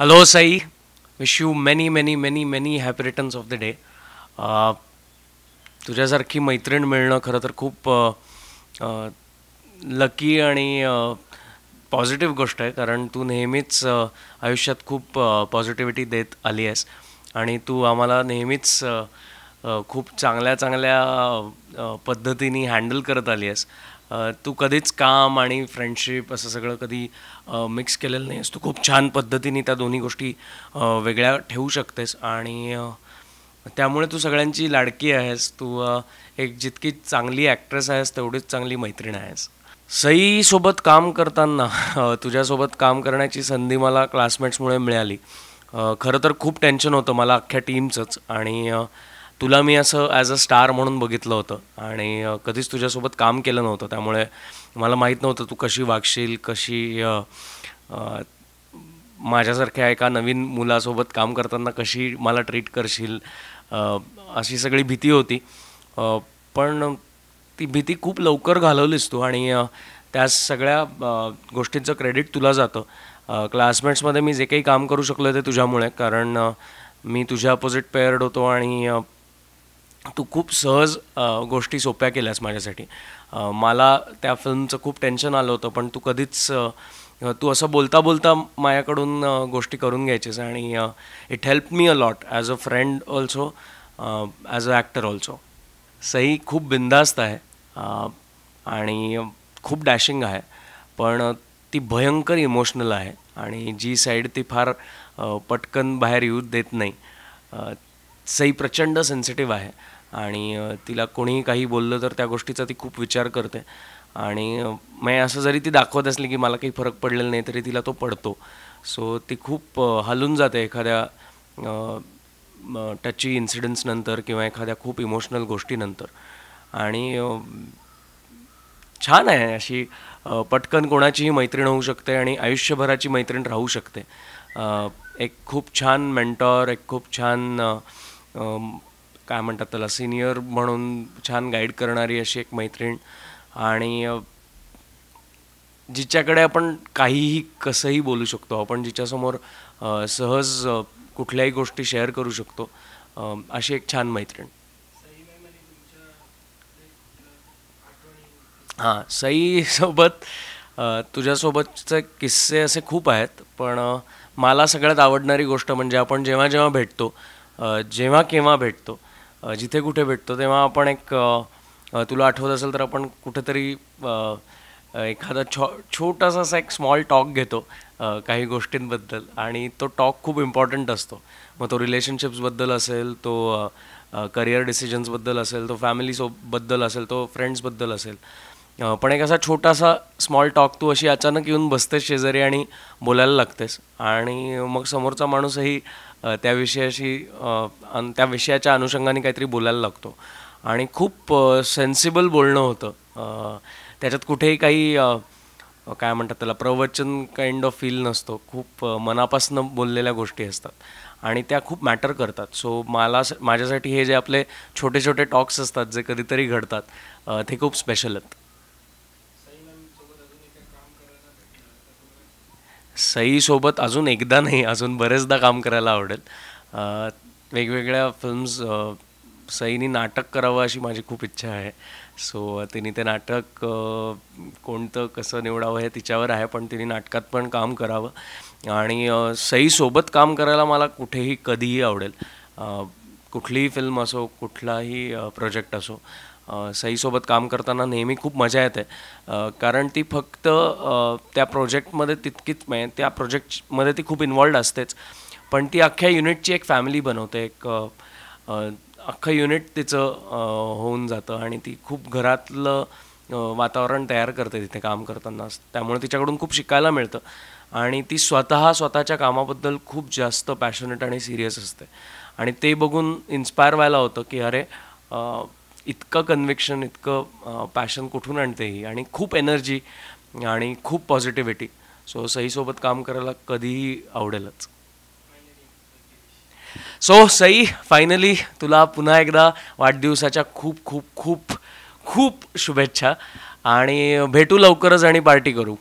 hello Sai wish you many many many many happy returns of the day तुझ्यासारखी मैत्रीण मिळणं खरं तर खूप लकी uh, uh, आणि पॉझिटिव्ह uh, गोष्ट आहे कारण तू नेहमीच आयुष्यात खूप पॉझिटिव्हिटी देत आली आहेस आणि तू आम्हाला नेहमीच खूप चांगल्या चांगल्या पद्धतीने हँडल करत आली आहेस तू कधीच काम आणि फ्रेंडशिप असं सगळं कधी मिक्स केलेलं नाही तू खूप छान पद्धतीने त्या दोन्ही गोष्टी वेगळ्या ठेवू शकतेस आणि त्यामुळे तू सगळ्यांची लाडकी आहेस तू एक जितकी चांगली ॲक्ट्रेस आहेस तेवढीच चांगली मैत्रीण आहेस सईसोबत काम करताना तुझ्यासोबत काम करण्याची संधी मला क्लासमेट्समुळे मिळाली खरं तर खूप टेन्शन होतं मला अख्ख्या टीमचंच आणि तुला मी असं ॲज अ स्टार म्हणून बघितलं होतं आणि कधीच तुझ्यासोबत काम केलं नव्हतं त्यामुळे मला माहीत नव्हतं तू कशी वागशील कशी माझ्यासारख्या एका नवीन मुलासोबत काम करताना कशी मला ट्रीट करशील अशी सगळी भीती होती पण ती भीती खूप लवकर घालवलीस तू आणि त्या सगळ्या गोष्टींचं क्रेडिट तुला जातं क्लासमेट्समध्ये मी जे काही काम करू शकलो ते तुझ्यामुळे कारण मी तुझ्या अपोजिट पेअर्ड होतो आणि तू खूप सहज गोष्टी सोप्या केल्यास माझ्यासाठी मला त्या फिल्मचं खूप टेन्शन आलं होतं पण तू कधीच तू असं बोलता बोलता माझ्याकडून गोष्टी करून घ्यायचीस आणि it help me a lot as a friend also as a actor also Sai खूप बिंदास्त आहे आणि खूप डॅशिंग आहे पण ती भयंकर इमोशनल आहे आणि जी साईड ती फार पटकन बाहेर येऊ देत नाही सई प्रचंड सेन्सिटिव्ह आहे आणि तिला कोणीही काही बोललं तर त्या गोष्टीचा ती खूप विचार करते आणि मग असं जरी ती दाखवत असली की मला काही फरक पडलेला नाही तरी तिला तो पडतो सो ती खूप हलून जाते एखाद्या टची इन्सिडेंट्सनंतर किंवा एखाद्या खूप इमोशनल गोष्टीनंतर आणि छान आहे अशी पटकन कोणाचीही मैत्रीण होऊ शकते आणि आयुष्यभराची मैत्रीण राहू शकते एक खूप छान मेंटॉर एक खूप छान काय म्हणतात त्याला सिनियर म्हणून छान गाईड करणारी अशी एक मैत्रीण आणि जिच्याकडे आपण काहीही कसंही बोलू शकतो आपण जिच्यासमोर सहज कुठल्याही गोष्टी शेअर करू शकतो अशी एक छान मैत्रीण हां सईसोबत तुझ्यासोबतचे किस्से असे खूप आहेत पण मला सगळ्यात आवडणारी गोष्ट म्हणजे आपण जेव्हा जेव्हा भेटतो जेव्हा केव्हा भेटतो जिथे कुठे भेटतो तेव्हा आपण एक तुला आठवत असेल तर आपण कुठेतरी एखादा छो छोटासा असा एक स्मॉल टॉक घेतो काही गोष्टींबद्दल आणि तो टॉक खूप इम्पॉर्टंट असतो मग तो रिलेशनशिप्सबद्दल असेल तो करिअर डिसिजन्सबद्दल असेल तो फॅमिली असेल तो फ्रेंड्सबद्दल असेल पण एक असा छोटासा स्मॉल टॉक तू अशी अचानक येऊन बसतेस शेजारी आणि बोलायला लागतेस आणि मग समोरचा माणूसही त्या विषयाशी त्या विषयाच्या अनुषंगाने काहीतरी बोलायला लागतो आणि खूप सेन्सिबल बोलणं होतं त्याच्यात कुठेही काही काय म्हणतात त्याला प्रवचन काइंड ऑफ फील नसतो खूप मनापासनं बोललेल्या गोष्टी असतात आणि त्या खूप मॅटर करतात सो मला माझ्यासाठी हे जे आपले छोटे छोटे टॉक्स असतात जे कधीतरी घडतात ते खूप स्पेशल आहेत सईसोबत अजून एकदा नाही अजून बरेचदा काम करायला आवडेल वेगवेगळ्या फिल्म्स सईनी नाटक करावं अशी माझी खूप इच्छा आहे सो तिने ते नाटक कोणतं कसं निवडावं हे तिच्यावर आहे पण तिने नाटकात पण काम करावं आणि सईसोबत काम करायला मला कुठेही कधीही आवडेल कुठलीही फिल्म असो कुठलाही प्रोजेक्ट असो सईसोबत काम करताना नेहमी खूप मजा येते कारण ती फक्त त्या प्रोजेक्टमध्ये तितकीच नाही म्हणजे त्या प्रोजेक्टमध्ये ती खूप इन्वॉल्ड असतेच पण ती अख्ख्या युनिटची एक फॅमिली बनवते एक अख्खं युनिट तिचं होऊन जातं आणि ती खूप घरातलं वातावरण तयार करते तिथे काम करताना त्यामुळे तिच्याकडून खूप शिकायला मिळतं आणि ती स्वतः स्वतःच्या कामाबद्दल खूप जास्त पॅशनेट आणि सिरियस असते आणि ते बघून इन्स्पायर व्हायला होतं की अरे इतकं कन्व्हिक्शन इतकं पॅशन कुठून आणते ही आणि खूप एनर्जी आणि खूप पॉझिटिव्हिटी सो सईसोबत काम करायला कधीही आवडेलच सो सई फायनली तुला पुन्हा एकदा वाढदिवसाच्या खूप खूप खूप खूप शुभेच्छा आणि भेटू लवकरच आणि पार्टी करू